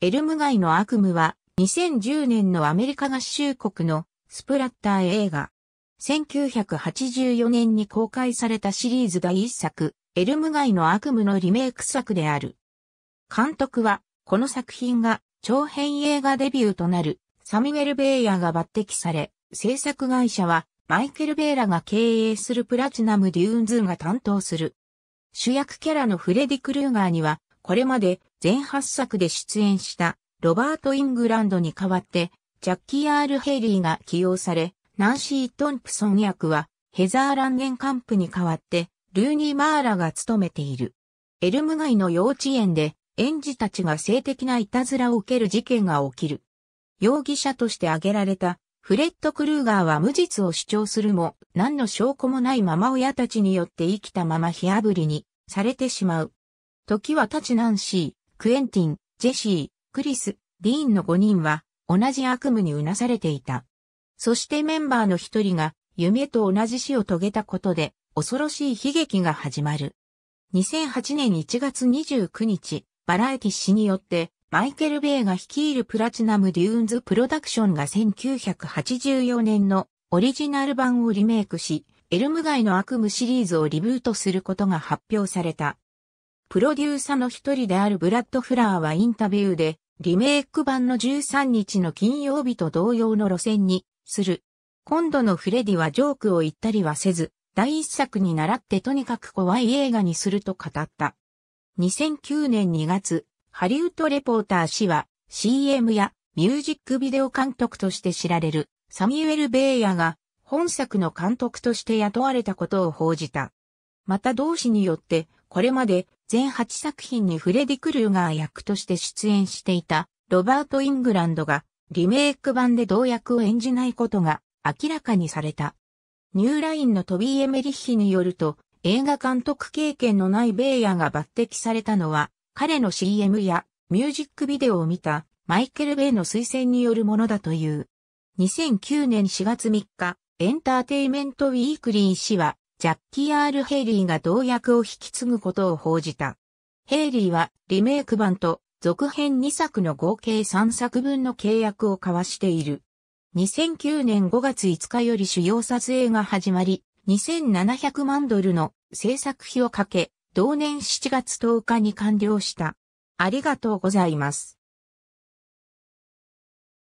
エルム街の悪夢は2010年のアメリカ合衆国のスプラッター映画。1984年に公開されたシリーズ第一作、エルム街の悪夢のリメイク作である。監督は、この作品が長編映画デビューとなるサミュエル・ベイヤーが抜擢され、制作会社はマイケル・ベイラが経営するプラチナム・デューンズが担当する。主役キャラのフレディ・クルーガーにはこれまで全8作で出演したロバート・イングランドに代わって、ジャッキー・アール・ヘイリーが起用され、ナンシー・トンプソン役は、ヘザー・ランゲンカンプに代わって、ルーニー・マーラが務めている。エルム街の幼稚園で、園児たちが性的ないたずらを受ける事件が起きる。容疑者として挙げられた、フレッド・クルーガーは無実を主張するも、何の証拠もないまま親たちによって生きたまま火炙りにされてしまう。時は立ちナンシー、クエンティン、ジェシー、クリス、ディーンの5人は同じ悪夢にうなされていた。そしてメンバーの一人が夢と同じ死を遂げたことで恐ろしい悲劇が始まる。2008年1月29日、バラエティ氏によってマイケル・ベイが率いるプラチナム・デューンズ・プロダクションが1984年のオリジナル版をリメイクし、エルム街の悪夢シリーズをリブートすることが発表された。プロデューサーの一人であるブラッド・フラーはインタビューで、リメイク版の13日の金曜日と同様の路線に、する。今度のフレディはジョークを言ったりはせず、第一作に習ってとにかく怖い映画にすると語った。2009年2月、ハリウッドレポーター氏は CM やミュージックビデオ監督として知られるサミュエル・ベイヤが本作の監督として雇われたことを報じた。また同氏によって、これまで全8作品にフレディ・クルーガー役として出演していたロバート・イングランドがリメイク版で同役を演じないことが明らかにされた。ニューラインのトビー・エメリッヒによると映画監督経験のないベイヤーが抜擢されたのは彼の CM やミュージックビデオを見たマイケル・ベイの推薦によるものだという。2009年4月3日、エンターテイメント・ウィークリー氏はジャッキー・アール・ヘイリーが同役を引き継ぐことを報じた。ヘイリーはリメイク版と続編2作の合計3作分の契約を交わしている。2009年5月5日より主要撮影が始まり、2700万ドルの制作費をかけ、同年7月10日に完了した。ありがとうございます。